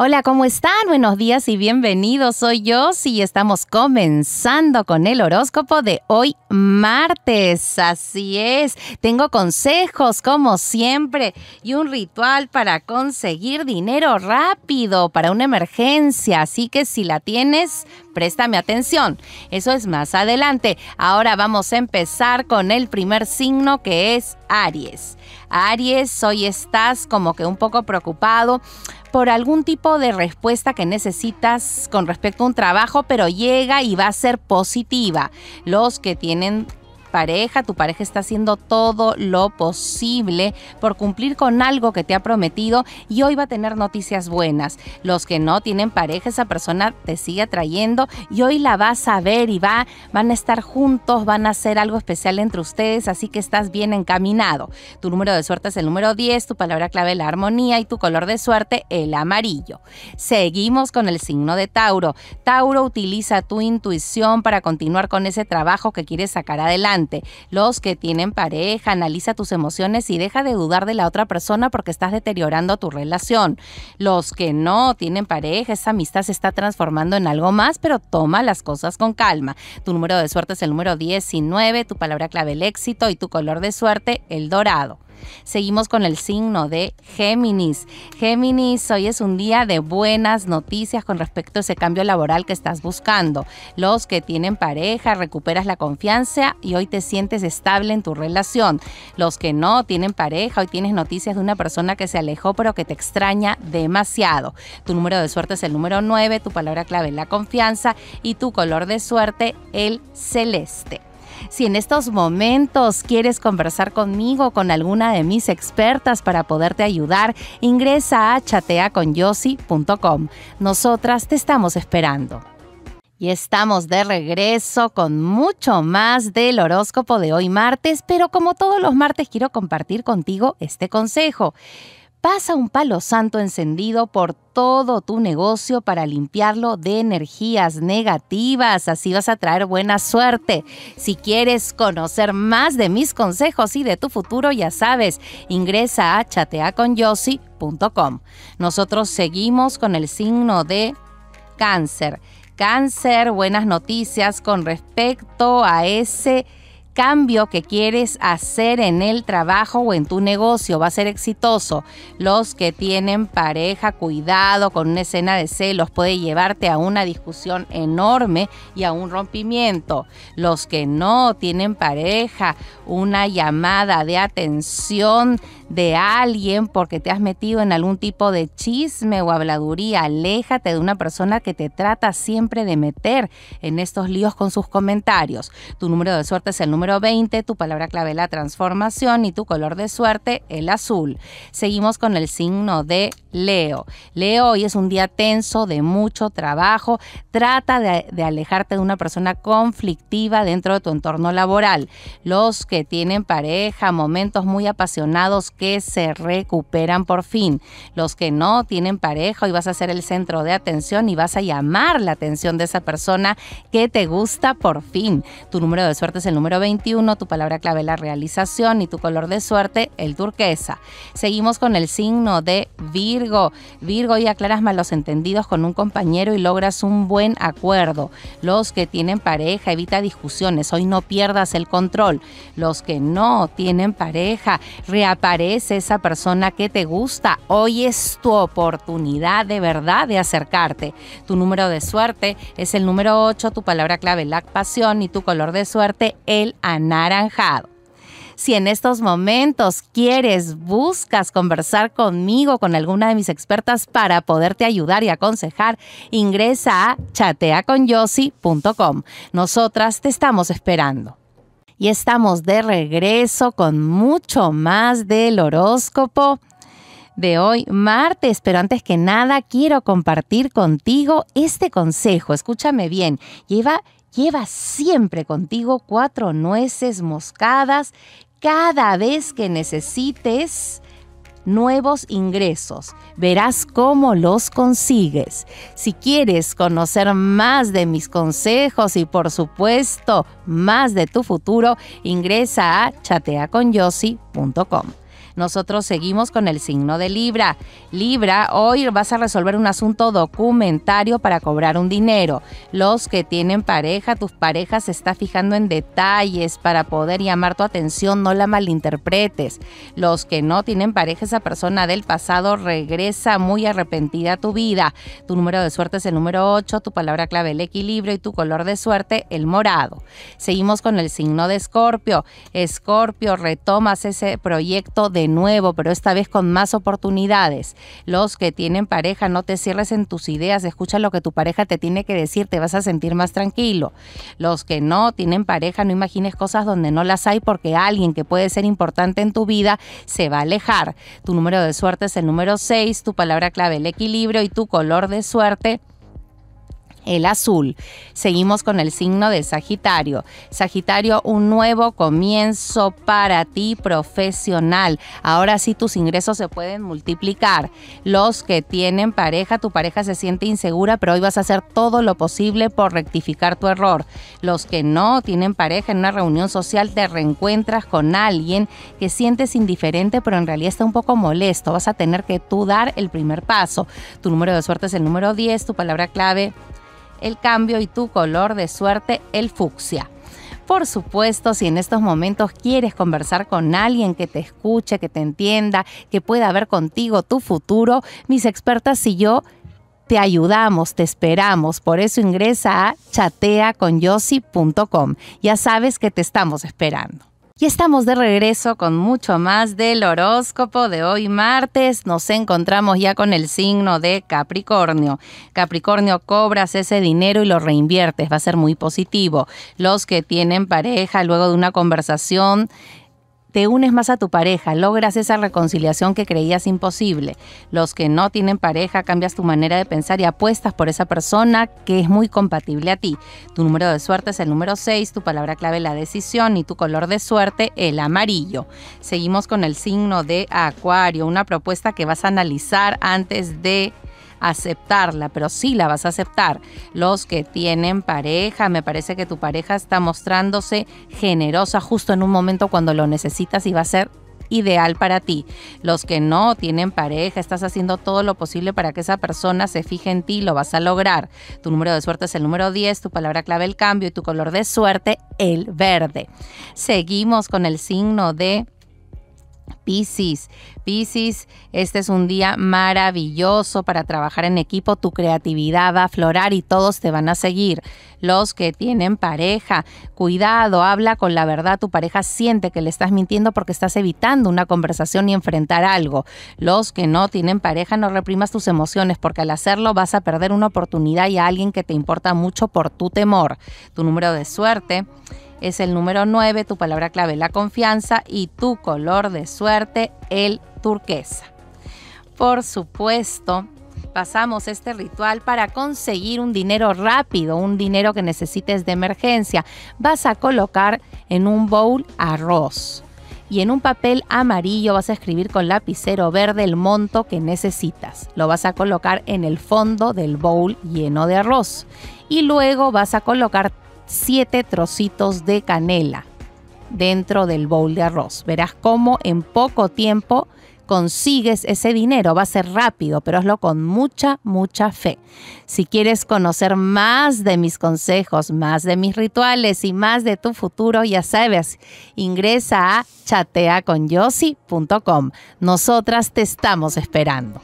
Hola, ¿cómo están? Buenos días y bienvenidos. Soy yo y estamos comenzando con el horóscopo de hoy martes. Así es, tengo consejos como siempre y un ritual para conseguir dinero rápido para una emergencia. Así que si la tienes, préstame atención. Eso es más adelante. Ahora vamos a empezar con el primer signo que es Aries. Aries, hoy estás como que un poco preocupado por algún tipo de respuesta que necesitas con respecto a un trabajo, pero llega y va a ser positiva. Los que tienen pareja, tu pareja está haciendo todo lo posible por cumplir con algo que te ha prometido y hoy va a tener noticias buenas. Los que no tienen pareja, esa persona te sigue atrayendo y hoy la vas a ver y va, van a estar juntos, van a hacer algo especial entre ustedes, así que estás bien encaminado. Tu número de suerte es el número 10, tu palabra clave la armonía y tu color de suerte el amarillo. Seguimos con el signo de Tauro. Tauro utiliza tu intuición para continuar con ese trabajo que quieres sacar adelante. Los que tienen pareja, analiza tus emociones y deja de dudar de la otra persona porque estás deteriorando tu relación. Los que no tienen pareja, esa amistad se está transformando en algo más, pero toma las cosas con calma. Tu número de suerte es el número 19, tu palabra clave el éxito y tu color de suerte el dorado. Seguimos con el signo de Géminis. Géminis, hoy es un día de buenas noticias con respecto a ese cambio laboral que estás buscando. Los que tienen pareja, recuperas la confianza y hoy te sientes estable en tu relación. Los que no tienen pareja, hoy tienes noticias de una persona que se alejó pero que te extraña demasiado. Tu número de suerte es el número 9, tu palabra clave es la confianza y tu color de suerte el celeste. Si en estos momentos quieres conversar conmigo, o con alguna de mis expertas para poderte ayudar, ingresa a chateaconyosi.com. Nosotras te estamos esperando. Y estamos de regreso con mucho más del horóscopo de hoy martes, pero como todos los martes quiero compartir contigo este consejo pasa un palo santo encendido por todo tu negocio para limpiarlo de energías negativas. Así vas a traer buena suerte. Si quieres conocer más de mis consejos y de tu futuro, ya sabes, ingresa a chateaconyossi.com. Nosotros seguimos con el signo de cáncer. Cáncer, buenas noticias con respecto a ese cambio que quieres hacer en el trabajo o en tu negocio. Va a ser exitoso. Los que tienen pareja, cuidado con una escena de celos puede llevarte a una discusión enorme y a un rompimiento. Los que no tienen pareja, una llamada de atención de alguien porque te has metido en algún tipo de chisme o habladuría. Aléjate de una persona que te trata siempre de meter en estos líos con sus comentarios. Tu número de suerte es el número 20, tu palabra clave la transformación y tu color de suerte el azul. Seguimos con el signo de Leo. Leo, hoy es un día tenso, de mucho trabajo. Trata de, alejarte de una persona conflictiva dentro de tu entorno laboral. Los que tienen pareja, momentos muy apasionados que se recuperan por fin. Los que no tienen pareja, hoy vas a ser el centro de atención y vas a llamar la atención de esa persona que te gusta por fin. Tu número de suerte es el número 21, tu palabra clave la realización y tu color de suerte el turquesa. Seguimos con el signo de Virgo Virgo. Virgo, y aclaras malos entendidos con un compañero y logras un buen acuerdo. Los que tienen pareja, evita discusiones. Hoy no pierdas el control. Los que no tienen pareja, reaparece esa persona que te gusta. Hoy es tu oportunidad de verdad de acercarte. Tu número de suerte es el número 8, tu palabra clave la pasión y tu color de suerte el anaranjado. Si en estos momentos quieres, buscas conversar conmigo, con alguna de mis expertas para poderte ayudar y aconsejar, ingresa a chateaconyossi.com. Nosotras te estamos esperando y estamos de regreso con mucho más del horóscopo de hoy, martes, pero antes que nada quiero compartir contigo este consejo. Escúchame bien, lleva, lleva siempre contigo cuatro nueces moscadas cada vez que necesites nuevos ingresos. Verás cómo los consigues. Si quieres conocer más de mis consejos y por supuesto más de tu futuro, ingresa a chateaconyosi.com. Nosotros seguimos con el signo de Libra. Libra, hoy vas a resolver un asunto documentario para cobrar un dinero. Los que tienen pareja, tu pareja se está fijando en detalles para poder llamar tu atención, no la malinterpretes. Los que no tienen pareja, esa persona del pasado regresa muy arrepentida a tu vida. Tu número de suerte es el número 8, tu palabra clave el equilibrio y tu color de suerte el morado. Seguimos con el signo de Escorpio. Escorpio, retomas ese proyecto de nuevo, pero esta vez con más oportunidades. Los que tienen pareja, no te cierres en tus ideas, escucha lo que tu pareja te tiene que decir, te vas a sentir más tranquilo. Los que no tienen pareja, no imagines cosas donde no las hay porque alguien que puede ser importante en tu vida se va a alejar. Tu número de suerte es el número 6, tu palabra clave el equilibrio y tu color de suerte el azul. Seguimos con el signo de Sagitario. Sagitario, un nuevo comienzo para ti profesional. Ahora sí tus ingresos se pueden multiplicar. Los que tienen pareja, tu pareja se siente insegura, pero hoy vas a hacer todo lo posible por rectificar tu error. Los que no tienen pareja en una reunión social te reencuentras con alguien que sientes indiferente, pero en realidad está un poco molesto. Vas a tener que tú dar el primer paso. Tu número de suerte es el número 10, tu palabra clave el cambio y tu color de suerte el fucsia. Por supuesto, si en estos momentos quieres conversar con alguien que te escuche, que te entienda, que pueda ver contigo tu futuro, mis expertas y yo te ayudamos, te esperamos. Por eso ingresa a chateaconyosi.com. Ya sabes que te estamos esperando. Y estamos de regreso con mucho más del horóscopo de hoy martes. Nos encontramos ya con el signo de Capricornio. Capricornio, cobras ese dinero y lo reinviertes. Va a ser muy positivo. Los que tienen pareja, luego de una conversación te unes más a tu pareja, logras esa reconciliación que creías imposible. Los que no tienen pareja, cambias tu manera de pensar y apuestas por esa persona que es muy compatible a ti. Tu número de suerte es el número 6, tu palabra clave la decisión y tu color de suerte el amarillo. Seguimos con el signo de Acuario, una propuesta que vas a analizar antes de aceptarla, pero sí la vas a aceptar. Los que tienen pareja, me parece que tu pareja está mostrándose generosa justo en un momento cuando lo necesitas y va a ser ideal para ti. Los que no tienen pareja, estás haciendo todo lo posible para que esa persona se fije en ti, lo vas a lograr. Tu número de suerte es el número 10, tu palabra clave el cambio y tu color de suerte el verde. Seguimos con el signo de Piscis. Piscis, este es un día maravilloso para trabajar en equipo, tu creatividad va a aflorar y todos te van a seguir. Los que tienen pareja, cuidado, habla con la verdad, tu pareja siente que le estás mintiendo porque estás evitando una conversación y enfrentar algo. Los que no tienen pareja, no reprimas tus emociones porque al hacerlo vas a perder una oportunidad y a alguien que te importa mucho por tu temor. Tu número de suerte es el número 9, tu palabra clave la confianza y tu color de suerte el turquesa. Por supuesto, pasamos este ritual para conseguir un dinero rápido, un dinero que necesites de emergencia. Vas a colocar en un bowl arroz y en un papel amarillo vas a escribir con lapicero verde el monto que necesitas. Lo vas a colocar en el fondo del bowl lleno de arroz y luego vas a colocar siete trocitos de canela dentro del bowl de arroz. Verás cómo en poco tiempo consigues ese dinero. Va a ser rápido, pero hazlo con mucha, mucha fe. Si quieres conocer más de mis consejos, más de mis rituales y más de tu futuro, ya sabes, ingresa a chateaconyossi.com. Nosotras te estamos esperando.